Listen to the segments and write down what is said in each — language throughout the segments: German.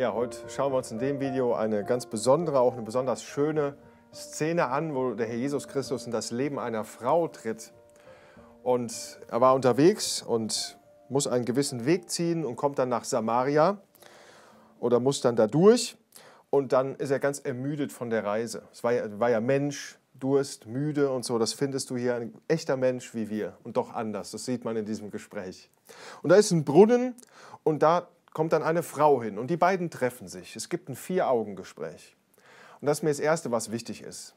Ja, heute schauen wir uns in dem Video eine ganz besondere, auch eine besonders schöne Szene an, wo der Herr Jesus Christus in das Leben einer Frau tritt. Und er war unterwegs und muss einen gewissen Weg ziehen und kommt dann nach Samaria oder muss dann da durch. Und dann ist er ganz ermüdet von der Reise. Es war ja, war ja Mensch, Durst, müde und so, das findest du hier. Ein echter Mensch wie wir und doch anders. Das sieht man in diesem Gespräch. Und da ist ein Brunnen und da kommt dann eine Frau hin und die beiden treffen sich. Es gibt ein Vier-Augen-Gespräch. Und das ist mir das Erste, was wichtig ist.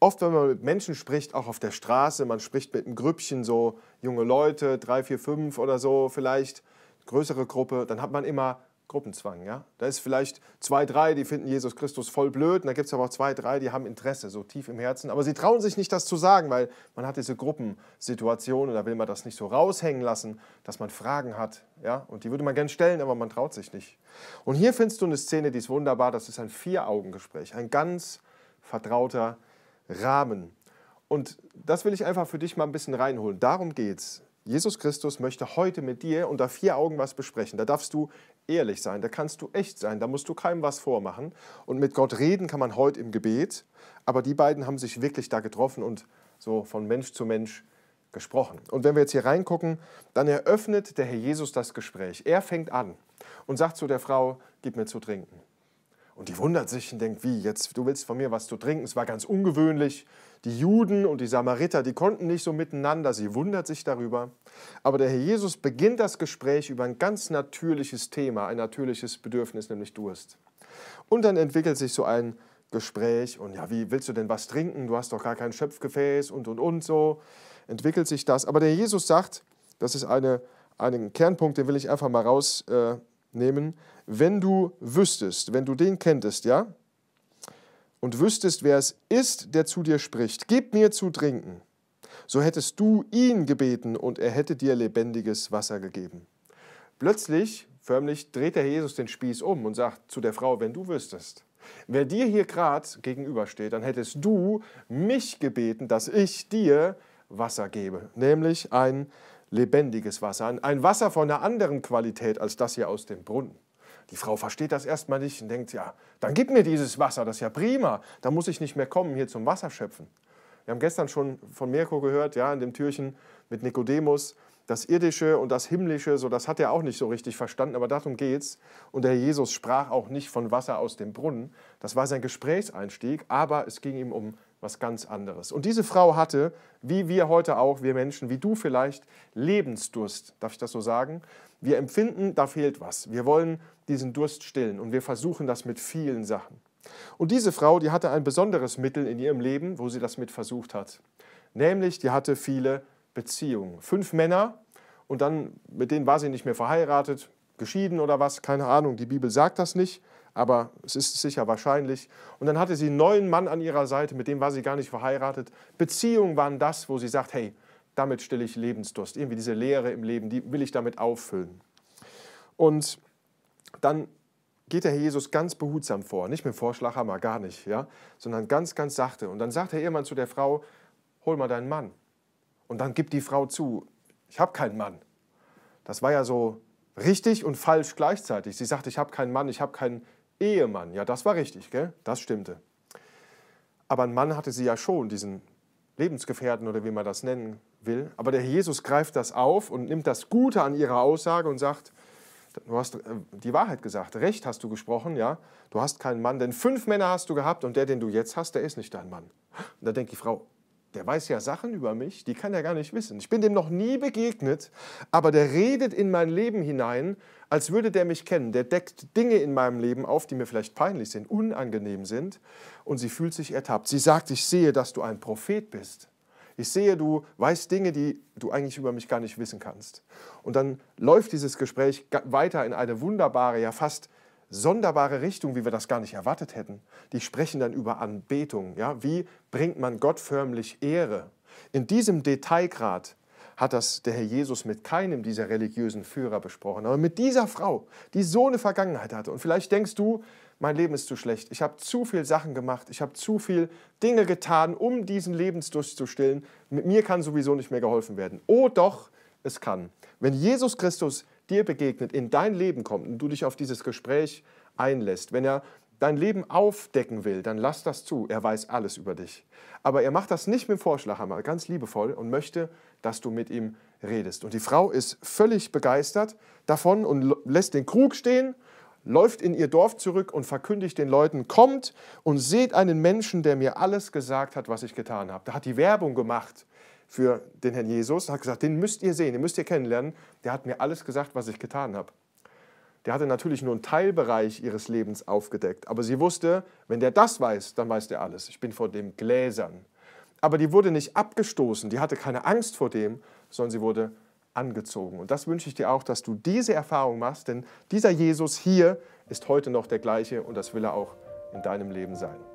Oft, wenn man mit Menschen spricht, auch auf der Straße, man spricht mit einem Grüppchen, so junge Leute, drei, vier, fünf oder so vielleicht, größere Gruppe, dann hat man immer Gruppenzwang, ja. Da ist vielleicht zwei, drei, die finden Jesus Christus voll blöd. Und da gibt es aber auch zwei, drei, die haben Interesse, so tief im Herzen. Aber sie trauen sich nicht, das zu sagen, weil man hat diese Gruppensituation und da will man das nicht so raushängen lassen, dass man Fragen hat, ja. Und die würde man gerne stellen, aber man traut sich nicht. Und hier findest du eine Szene, die ist wunderbar. Das ist ein Vier-Augen-Gespräch, ein ganz vertrauter Rahmen. Und das will ich einfach für dich mal ein bisschen reinholen. Darum geht es. Jesus Christus möchte heute mit dir unter vier Augen was besprechen. Da darfst du ehrlich sein, da kannst du echt sein, da musst du keinem was vormachen. Und mit Gott reden kann man heute im Gebet, aber die beiden haben sich wirklich da getroffen und so von Mensch zu Mensch gesprochen. Und wenn wir jetzt hier reingucken, dann eröffnet der Herr Jesus das Gespräch. Er fängt an und sagt zu der Frau, gib mir zu trinken. Und die wundert sich und denkt, wie, jetzt, du willst von mir was zu trinken? Es war ganz ungewöhnlich. Die Juden und die Samariter, die konnten nicht so miteinander, sie wundert sich darüber. Aber der Herr Jesus beginnt das Gespräch über ein ganz natürliches Thema, ein natürliches Bedürfnis, nämlich Durst. Und dann entwickelt sich so ein Gespräch und ja, wie willst du denn was trinken? Du hast doch gar kein Schöpfgefäß und und und so. Entwickelt sich das. Aber der Jesus sagt, das ist eine, einen Kernpunkt, den will ich einfach mal raus, äh, nehmen, wenn du wüsstest, wenn du den kenntest, ja? Und wüsstest, wer es ist, der zu dir spricht, gib mir zu trinken. So hättest du ihn gebeten und er hätte dir lebendiges Wasser gegeben. Plötzlich, förmlich, dreht der Jesus den Spieß um und sagt zu der Frau, wenn du wüsstest. Wer dir hier gerade gegenübersteht, dann hättest du mich gebeten, dass ich dir Wasser gebe, nämlich ein lebendiges Wasser ein Wasser von einer anderen Qualität als das hier aus dem Brunnen. Die Frau versteht das erstmal nicht und denkt, ja, dann gib mir dieses Wasser, das ist ja prima, da muss ich nicht mehr kommen hier zum Wasser schöpfen. Wir haben gestern schon von Mirko gehört, ja, in dem Türchen mit Nikodemus, das Irdische und das Himmlische, so das hat er auch nicht so richtig verstanden, aber darum geht's. Und der Jesus sprach auch nicht von Wasser aus dem Brunnen, das war sein Gesprächseinstieg, aber es ging ihm um was ganz anderes. Und diese Frau hatte, wie wir heute auch, wir Menschen, wie du vielleicht, Lebensdurst. Darf ich das so sagen? Wir empfinden, da fehlt was. Wir wollen diesen Durst stillen und wir versuchen das mit vielen Sachen. Und diese Frau, die hatte ein besonderes Mittel in ihrem Leben, wo sie das mit versucht hat. Nämlich, die hatte viele Beziehungen. Fünf Männer und dann, mit denen war sie nicht mehr verheiratet, geschieden oder was, keine Ahnung, die Bibel sagt das nicht aber es ist sicher wahrscheinlich. Und dann hatte sie einen neuen Mann an ihrer Seite, mit dem war sie gar nicht verheiratet. Beziehungen waren das, wo sie sagt, hey, damit stille ich Lebensdurst. Irgendwie diese Leere im Leben, die will ich damit auffüllen. Und dann geht der Herr Jesus ganz behutsam vor, nicht mit dem Vorschlaghammer, gar nicht, ja, sondern ganz, ganz sachte. Und dann sagt der Ehemann zu der Frau, hol mal deinen Mann. Und dann gibt die Frau zu, ich habe keinen Mann. Das war ja so richtig und falsch gleichzeitig. Sie sagt, ich habe keinen Mann, ich habe keinen Ehemann. Ja, das war richtig, gell? Das stimmte. Aber ein Mann hatte sie ja schon, diesen Lebensgefährten oder wie man das nennen will. Aber der Herr Jesus greift das auf und nimmt das Gute an ihrer Aussage und sagt, du hast äh, die Wahrheit gesagt, Recht hast du gesprochen, ja. Du hast keinen Mann, denn fünf Männer hast du gehabt und der, den du jetzt hast, der ist nicht dein Mann. Und da denkt die Frau, der weiß ja Sachen über mich, die kann er gar nicht wissen. Ich bin dem noch nie begegnet, aber der redet in mein Leben hinein, als würde der mich kennen. Der deckt Dinge in meinem Leben auf, die mir vielleicht peinlich sind, unangenehm sind. Und sie fühlt sich ertappt. Sie sagt, ich sehe, dass du ein Prophet bist. Ich sehe, du weißt Dinge, die du eigentlich über mich gar nicht wissen kannst. Und dann läuft dieses Gespräch weiter in eine wunderbare, ja fast sonderbare Richtung, wie wir das gar nicht erwartet hätten. Die sprechen dann über Anbetung. Ja? Wie bringt man Gott förmlich Ehre? In diesem Detailgrad hat das der Herr Jesus mit keinem dieser religiösen Führer besprochen, aber mit dieser Frau, die so eine Vergangenheit hatte. Und vielleicht denkst du, mein Leben ist zu schlecht, ich habe zu viele Sachen gemacht, ich habe zu viele Dinge getan, um diesen Lebensdurst zu stillen. Mit mir kann sowieso nicht mehr geholfen werden. Oh doch, es kann. Wenn Jesus Christus dir begegnet, in dein Leben kommt und du dich auf dieses Gespräch einlässt, wenn er dein Leben aufdecken will, dann lass das zu. Er weiß alles über dich. Aber er macht das nicht mit dem Vorschlaghammer, ganz liebevoll und möchte, dass du mit ihm redest. Und die Frau ist völlig begeistert davon und lässt den Krug stehen, läuft in ihr Dorf zurück und verkündigt den Leuten, kommt und seht einen Menschen, der mir alles gesagt hat, was ich getan habe. Da hat die Werbung gemacht für den Herrn Jesus, und hat gesagt, den müsst ihr sehen, den müsst ihr kennenlernen. Der hat mir alles gesagt, was ich getan habe. Der hatte natürlich nur einen Teilbereich ihres Lebens aufgedeckt, aber sie wusste, wenn der das weiß, dann weiß der alles. Ich bin vor dem Gläsern. Aber die wurde nicht abgestoßen, die hatte keine Angst vor dem, sondern sie wurde angezogen. Und das wünsche ich dir auch, dass du diese Erfahrung machst, denn dieser Jesus hier ist heute noch der gleiche und das will er auch in deinem Leben sein.